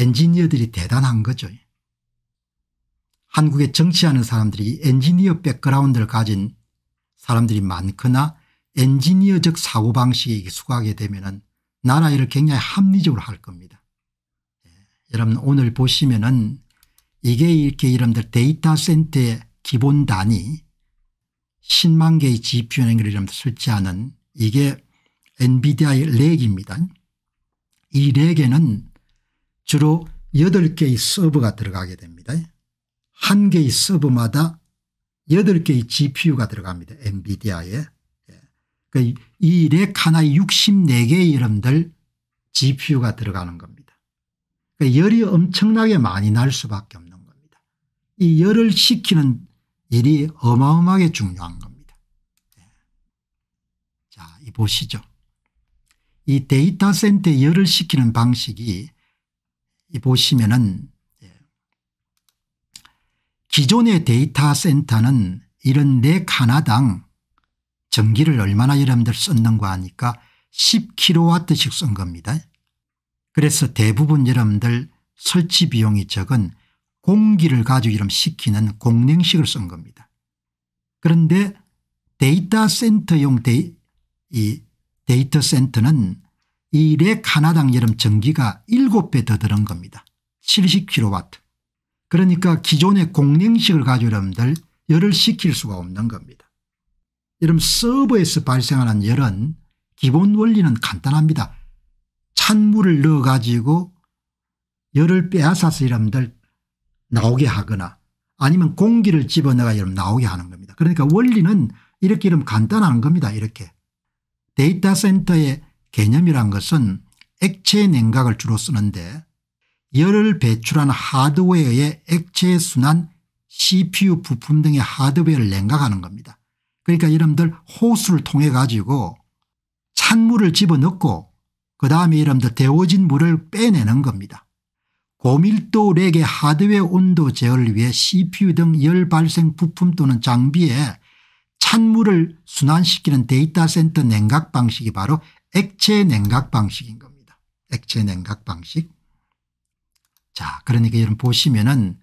엔지니어들이 대단한 거죠. 한국에 정치하는 사람들이 엔지니어 백그라운드를 가진 사람들이 많거나 엔지니어적 사고방식에 익숙하게 되면 나라 일을 굉장히 합리적으로 할 겁니다. 예. 여러분 오늘 보시면 은 이게 이렇게 여러들 데이터 센터의 기본 단위 10만 개의 GPU 연결을 러분 설치하는 이게 엔비디아의 렉입니다. 이 렉에는 주로 8개의 서버가 들어가게 됩니다. 한 개의 서버마다 8개의 GPU가 들어갑니다. 엔비디아에. 예. 그 이렉 하나에 64개의 여러들 GPU가 들어가는 겁니다. 그 열이 엄청나게 많이 날 수밖에 없는 겁니다. 이 열을 식히는 일이 어마어마하게 중요한 겁니다. 예. 자, 이 보시죠. 이 데이터 센터에 열을 식히는 방식이 이 보시면은 예. 기존의 데이터 센터는 이런 내 가나당 전기를 얼마나 여러분들 썼는가 하니까 10kW씩 쓴 겁니다. 그래서 대부분 여러분들 설치 비용이 적은 공기를 가지고 이름 시키는 공냉식을쓴 겁니다. 그런데 데이터 센터용 데이, 이 데이터 센터는 이의 가나당 여름 전기가 7배 더 드는 겁니다. 70kW. 그러니까 기존의 공랭식을 가지고 여러분들 열을 식힐 수가 없는 겁니다. 여러분 서버에서 발생하는 열은 기본 원리는 간단합니다. 찬물을 넣어 가지고 열을 빼앗아서 여러분들 나오게 하거나 아니면 공기를 집어넣어 여러분 나오게 하는 겁니다. 그러니까 원리는 이렇게 이름 간단한 겁니다. 이렇게 데이터 센터에 개념이란 것은 액체 냉각을 주로 쓰는데 열을 배출한 하드웨어의 액체 순환 CPU 부품 등의 하드웨어를 냉각하는 겁니다. 그러니까 여러분들 호수를 통해 가지고 찬물을 집어넣고 그 다음에 여러분들 데워진 물을 빼내는 겁니다. 고밀도 렉의 하드웨어 온도 제어를 위해 CPU 등 열 발생 부품 또는 장비에 찬물을 순환시키는 데이터 센터 냉각 방식이 바로 액체 냉각 방식인 겁니다. 액체 냉각 방식. 자 그러니까 여러분 보시면은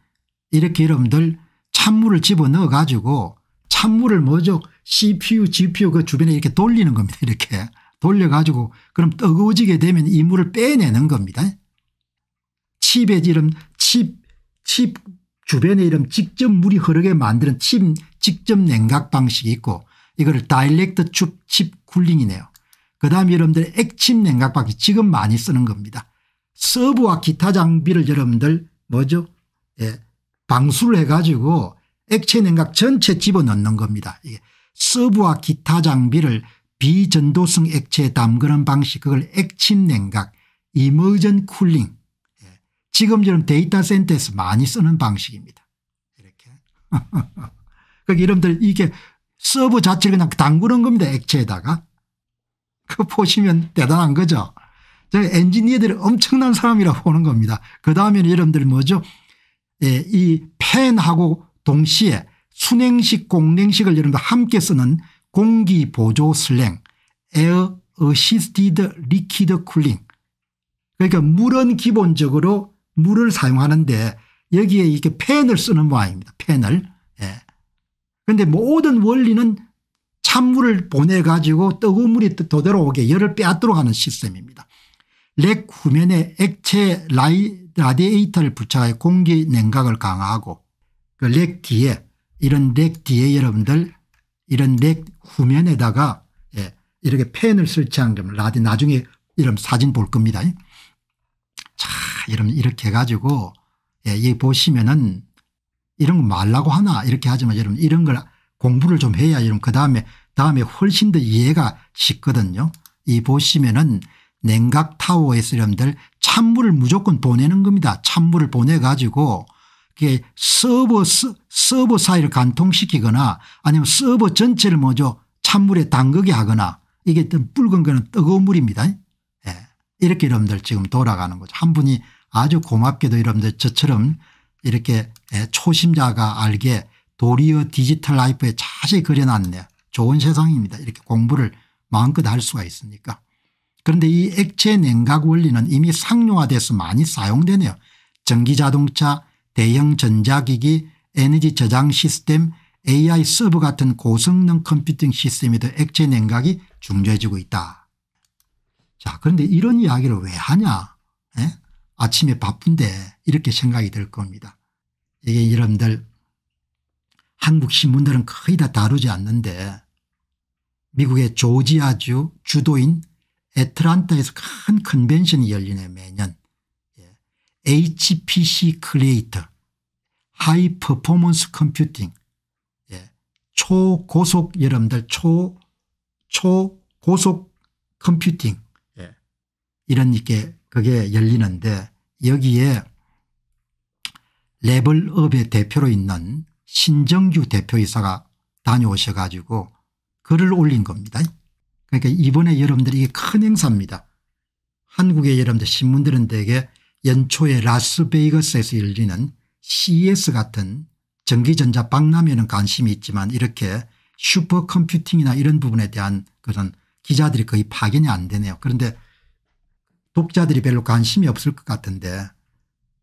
이렇게 여러분들 찬물을 집어넣어 가지고 찬물을 먼저 CPU, GPU 그 주변에 이렇게 돌리는 겁니다. 이렇게 돌려가지고 그럼 뜨거워지게 되면 이 물을 빼내는 겁니다. 칩에 이런 칩, 칩 주변에 이런 직접 물이 흐르게 만드는 칩 직접 냉각 방식이 있고 이거 다일렉트 칩 쿨링이네요. 그다음 여러분들 액침 냉각방지 지금 많이 쓰는 겁니다. 서브와 기타 장비를 여러분들 뭐죠 예, 방수를 해가지고 액체 냉각 전체 집어넣는 겁니다. 예. 서브와 기타 장비를 비전도성 액체에 담그는 방식 그걸 액침 냉각 이머전 쿨링 예. 지금 여러 데이터 센터에서 많이 쓰는 방식입니다. 이렇게 그러니까 여러분들 이게 서브 자체를 그냥 담그는 겁니다. 액체에다가 그 보시면 대단한 거죠. 저 엔지니어들이 엄청난 사람이라고 보는 겁니다. 그 다음에는 여러분들 뭐죠? 예, 이 펜하고 동시에 순행식 공랭식을 여러분들 함께 쓰는 공기 보조 슬랭 에어 어시스티드 리퀴드 쿨링 그러니까 물은 기본적으로 물을 사용하는데 여기에 이렇게 펜을 쓰는 모양입니다. 펜을. 예. 그런데 모든 원리는 찬물을 보내가지고 뜨거운 물이 도대로 오게 열을 빼앗도록 하는 시스템입니다. 렉 후면에 액체 라이, 라디에이터를 부착 공기 냉각을 강화하고 그렉 뒤에 이런 렉 뒤에 여러분들 이런 렉 후면에다가 예, 이렇게 팬을 설치한 겁 라디 나중에 이런 사진 볼 겁니다. 자, 여러분 이렇게 해가지고 예, 보시면은 이런 거 말라고 하나 이렇게 하지만 여러분 이런 걸 공부를 좀 해야 이런 그 다음에 다음에 훨씬 더 이해가 쉽거든요. 이 보시면은 냉각 타워에 쓰려면 찬물을 무조건 보내는 겁니다. 찬물을 보내 가지고 그게 서버 서버 사이를 간통시키거나 아니면 서버 전체를 먼저 찬물에 담그게 하거나 이게 붉은 거는 뜨거운 물입니다. 예. 이렇게 여러분들 지금 돌아가는 거죠. 한 분이 아주 고맙게도 여러분들 저처럼 이렇게 예, 초심자가 알게 도리어 디지털 라이프에 자세히 그려놨네. 좋은 세상입니다. 이렇게 공부를 마음껏 할 수가 있으니까. 그런데 이 액체 냉각 원리는 이미 상용화돼서 많이 사용되네요. 전기자동차, 대형 전자기기, 에너지 저장 시스템, AI 서버 같은 고성능 컴퓨팅 시스템에도 액체 냉각이 중요해지고 있다. 자 그런데 이런 이야기를 왜 하냐 에? 예? 아침에 바쁜데 이렇게 생각이 들 겁니다. 이게 여러분들 한국 신문들은 거의 다 다루지 않는데 미국의 조지아주 주도인 애틀란타에서 큰 컨벤션이 열리네 매년 HPC 예. 크리에이터 하이 퍼포먼스 컴퓨팅 예. 초고속 여러분들 초 초고속 컴퓨팅 예. 이런 게 그게 열리는데 여기에 레벨업의 대표로 있는 신정규 대표이사가 다녀오셔 가지고 글을 올린 겁니다. 그러니까 이번에 여러분들이 게큰 행사입니다. 한국의 여러분들 신문들은 대개 연초에 라스베이거스에서 열리는 CES 같은 전기전자 박람회는 관심이 있지만 이렇게 슈퍼컴퓨팅이나 이런 부분에 대한 그런 기자들이 거의 파견이 안 되네요. 그런데 독자들이 별로 관심이 없을 것 같은데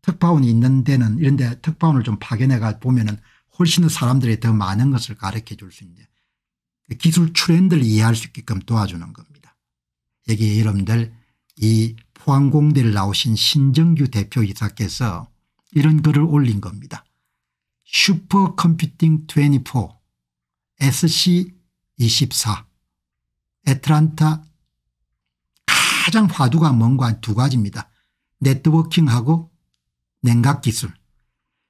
특파원이 있는 데는 이런 데 특파원을 좀 파견해가 보면은 훨씬 더 사람들이 더 많은 것을 가르쳐 줄 수 있는 기술 트렌드를 이해할 수 있게끔 도와주는 겁니다. 여기 여러분들 이 포항공대를 나오신 신정규 대표이사께서 이런 글을 올린 겁니다. 슈퍼컴퓨팅 24 SC24 애틀란타 가장 화두가 뭔가 두 가지입니다. 네트워킹하고 냉각기술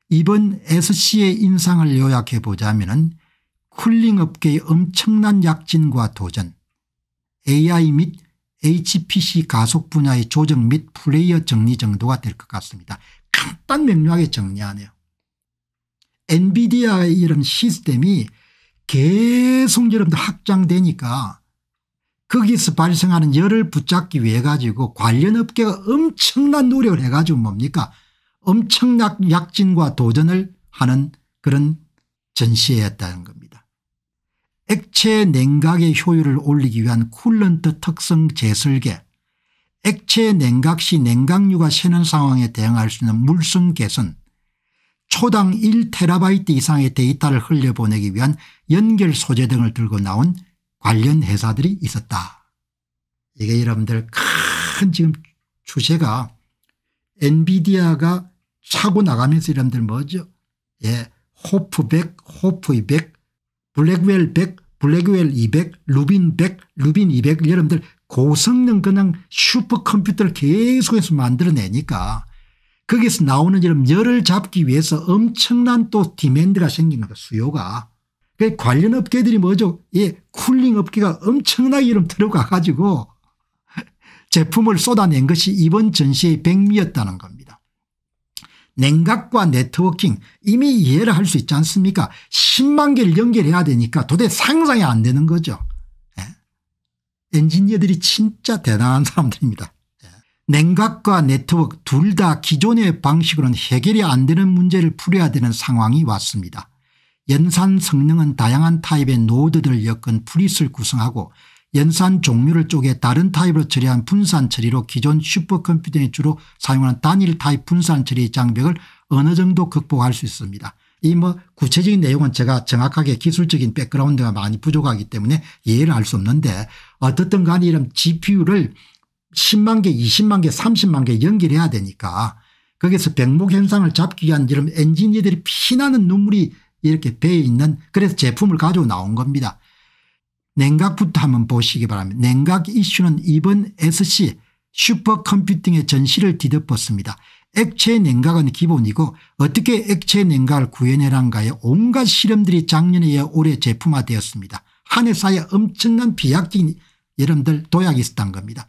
이번 S씨의 인상을 요약해 보자면 쿨링업계의 엄청난 약진과 도전 AI 및 HPC 가속 분야의 조정 및 플레이어 정리 정도가 될 것 같습니다. 간단 명료하게 정리하네요. 엔비디아의 이런 시스템이 계속 여러분들 확장되니까 거기서 발생하는 열을 붙잡기 위해 가지고 관련 업계가 엄청난 노력을 해가지고 뭡니까 엄청난 약진과 도전을 하는 그런 전시회였다는 겁니다. 액체 냉각의 효율을 올리기 위한 쿨런트 특성 재설계 액체 냉각 시 냉각류가 새는 상황에 대응할 수 있는 물성 개선 초당 1테라바이트 이상의 데이터를 흘려보내기 위한 연결 소재 등을 들고 나온 관련 회사들이 있었다. 이게 여러분들 큰 지금 추세가 엔비디아가 차고 나가면서 이런들 뭐죠? 예. 호프 100, 호프 200, 블랙웰 100, 블랙웰 200, 루빈 100, 루빈 200 여러분들 고성능 그냥 슈퍼컴퓨터를 계속해서 만들어내니까 거기서 나오는 이런 열을 잡기 위해서 엄청난 또 디맨드가 생기는 거 수요가. 그 관련 업계들이 뭐죠? 예, 쿨링 업계가 엄청나게 이름 들어가 가지고 제품을 쏟아낸 것이 이번 전시의 백미였다는 겁니다. 냉각과 네트워킹 이미 이해를 할 수 있지 않습니까 10만 개를 연결해야 되니까 도대체 상상이 안 되는 거죠. 예. 엔지니어들이 진짜 대단한 사람들입니다. 예. 냉각과 네트워크 둘 다 기존의 방식으로는 해결이 안 되는 문제를 풀어야 되는 상황이 왔습니다. 연산 성능은 다양한 타입의 노드들 엮은 프리스를 구성하고 연산 종류를 쪼개 다른 타입으로 처리한 분산 처리로 기존 슈퍼컴퓨터이 주로 사용하는 단일 타입 분산 처리 장벽을 어느 정도 극복할 수 있습니다. 이 뭐 구체적인 내용은 제가 정확하게 기술적인 백그라운드가 많이 부족하기 때문에 이해를 할 수 없는데 어떻든 간에 이런 GPU를 10만 개 20만 개 30만 개 연결해야 되니까 거기서 백목 현상을 잡기 위한 이런 엔지니어들이 피나는 눈물이 이렇게 배에 있는 그래서 제품을 가지고 나온 겁니다. 냉각부터 한번 보시기 바랍니다. 냉각 이슈는 이번 SC 슈퍼컴퓨팅의 전시를 뒤덮었습니다. 액체 냉각은 기본이고 어떻게 액체 냉각을 구해내란가에 현 온갖 실험들이 작년에 이어 올해 제품화되었습니다. 한해사이에 엄청난 비약적인 여러분들 도약이 있었던 겁니다.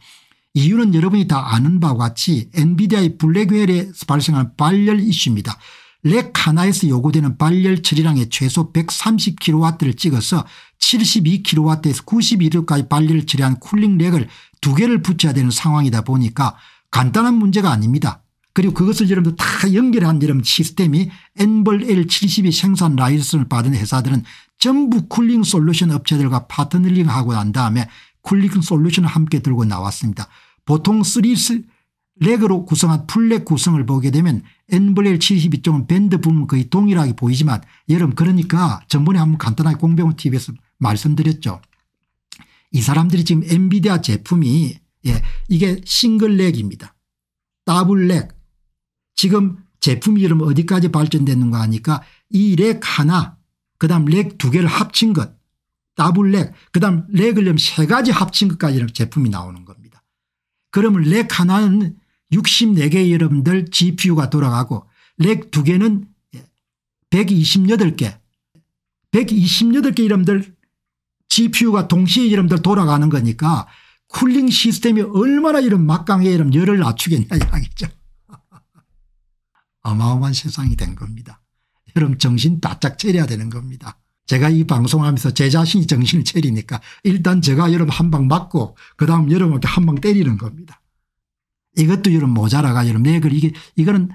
이유는 여러분이 다 아는 바와 같이 엔비디아의 블랙웰에 발생한 발열 이슈입니다. 렉 하나에서 요구되는 발열 처리량의 최소 130kW를 찍어서 72kW에서 91kW까지 발열 처리한 쿨링 렉을 두 개를 붙여야 되는 상황이다 보니까 간단한 문제가 아닙니다. 그리고 그것을 여러분들 다 연결한 여러분 시스템이 엔벌 L72 생산 라이선를 받은 회사들은 전부 쿨링 솔루션 업체들과 파트너링하고 난 다음에 쿨링 솔루션을 함께 들고 나왔습니다. 보통 3, 렉으로 구성한 풀렉 구성을 보게 되면 엔블렐 72쪽은 밴드 부분 거의 동일하게 보이지만 여러분 그러니까 전번에 한번 간단하게 공병호 tv에서 말씀드렸죠. 이 사람들이 지금 엔비디아 제품이 예, 이게 싱글렉입니다. 더블렉 지금 제품 이름 어디까지 발전됐는가 하니까 이 렉 하나 그다음 렉 두 개를 합친 것 더블렉 그다음 렉을 세 가지 합친 것까지 제품이 나오는 겁니다. 그러면 렉 하나는 64개 여러분들 GPU가 돌아가고 렉 2개는 128개 128개 여러분들 GPU가 동시에 여러분들 돌아가는 거니까 쿨링 시스템이 얼마나 이런 막강해 이런 열을 낮추겠냐 이야기죠. 어마어마한 세상이 된 겁니다. 여러분 정신 바짝 차려야 되는 겁니다. 제가 이 방송하면서 제 자신이 정신을 차리니까 일단 제가 여러분 한 방 맞고 그다음 여러분한테 한 방 때리는 겁니다. 이것도 여러분 모자라가 여러분 렉을 이게 이거는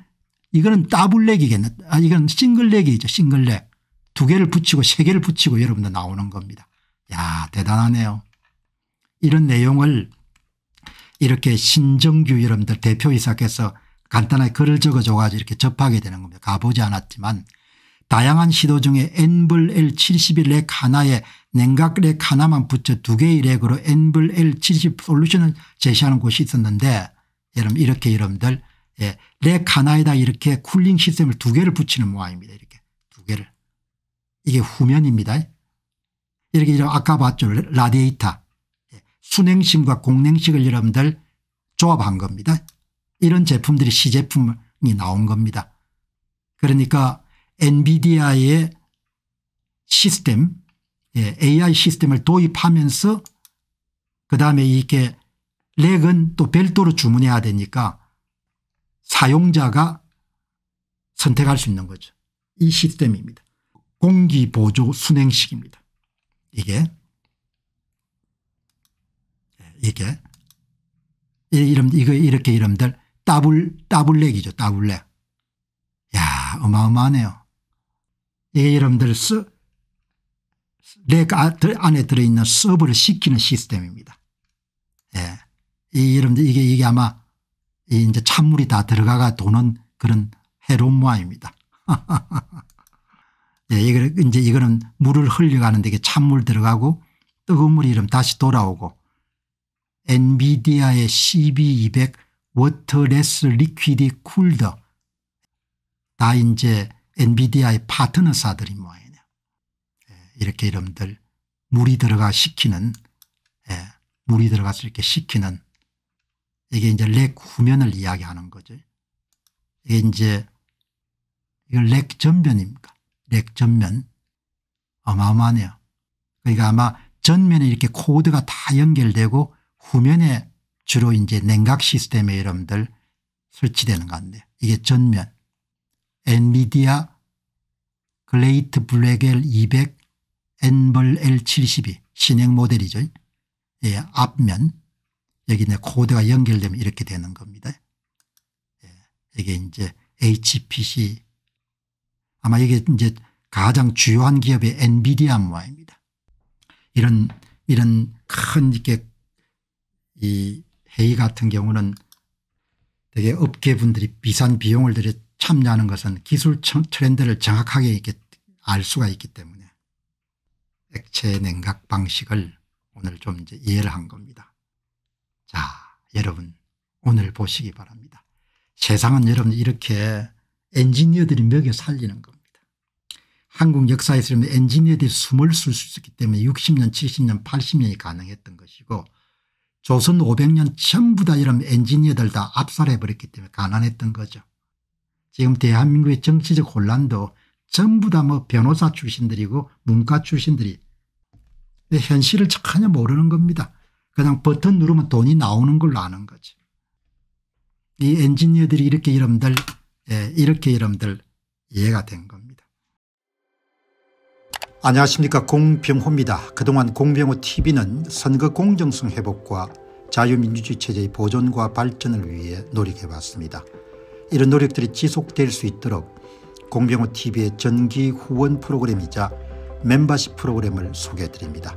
이거는 더블렉이겠네아 이건 싱글렉이죠. 싱글렉. 두 개를 붙이고 세 개를 붙이고 여러분들 나오는 겁니다. 야 대단하네요. 이런 내용을 이렇게 신정규 여러분들 대표이사께서 간단하게 글을 적어줘 가지고 이렇게 접하게 되는 겁니다. 가보지 않았지만 다양한 시도 중에 엔블 L71 렉 하나에 냉각 렉 하나만 붙여 두 개의 렉으로 엔블 L70 솔루션을 제시하는 곳이 있었는데 여러분 이렇게 여러분들 예, 렉 하나에다 이렇게 쿨링 시스템을 두 개를 붙이는 모양입니다. 이렇게 두 개를. 이게 후면입니다. 이렇게 아까 봤죠. 라디에이터. 예, 순행심과 공냉식을 여러분들 조합한 겁니다. 이런 제품들이 시제품이 나온 겁니다. 그러니까 엔비디아의 시스템 AI 예, 시스템을 도입하면서 그다음에 이게 렉은 또 별도로 주문해야 되니까 사용자가 선택할 수 있는 거죠. 이 시스템입니다. 공기보조 순행식입니다. 이게 이게 이름 이거 이렇게 이름들 따블 따블렉이죠. 따블렉. 야 어마어마하네요. 이게 이름들 쓰렉 아, 안에 들어있는 서브를 시키는 시스템입니다. 이 여러분들 이게 이게 아마 이 이제 찬물이 다 들어가가 도는 그런 해로운 모양입니다. 예, 이거 이제 이거는 물을 흘려가는데 이게 찬물 들어가고 뜨거운 물이 이름 다시 돌아오고 엔비디아의 CB200 워터레스 리퀴드 쿨더 다 이제 엔비디아의 파트너사들이 모양이네요. 예, 이렇게 이름들 물이 들어가 시키는 예, 물이 들어가서 이렇게 시키는 이게 이제 렉 후면을 이야기하는 거죠. 이게 이제 이걸 렉 전면입니까? 렉 전면. 어마어마하네요. 그러니까 아마 전면에 이렇게 코드가 다 연결되고 후면에 주로 이제 냉각 시스템의 이름들 설치되는 것 같네요. 이게 전면. 엔비디아 글레이트 블랙엘 200 엔벌 L72 신형 모델이죠. 예, 앞면 여기 이제 코드가 연결되면 이렇게 되는 겁니다. 예. 이게 이제 HPC 아마 이게 이제 가장 주요한 기업의 엔비디아모아입니다. 이런 이런 큰 이렇게 이 회의 같은 경우는 되게 업계분들이 비싼 비용을 들여 참여하는 것은 기술 트렌드를 정확하게 이렇게 알 수가 있기 때문에 액체 냉각 방식을 오늘 좀 이제 이해를 한 겁니다. 자, 여러분 오늘 보시기 바랍니다. 세상은 여러분 이렇게 엔지니어들이 먹여 살리는 겁니다. 한국 역사에서 엔지니어들이 숨을 쉴 수 있기 때문에 60년 70년 80년이 가능했던 것이고 조선 500년 전부 다 이런 엔지니어들 다 압살해버렸기 때문에 가난했던 거죠. 지금 대한민국의 정치적 혼란도 전부 다 뭐 변호사 출신들이고 문과 출신들이 현실을 전혀 모르는 겁니다. 그냥 버튼 누르면 돈이 나오는 걸로 아는 거지. 이 엔지니어들이 이렇게 여러분들 예, 이렇게 여러분들 이해가 된 겁니다. 안녕하십니까 공병호입니다. 그동안 공병호 tv는 선거 공정성 회복과 자유민주주의 체제의 보존과 발전을 위해 노력해왔습니다. 이런 노력들이 지속될 수 있도록 공병호 tv의 전기 후원 프로그램이자 멤버십 프로그램을 소개해드립니다.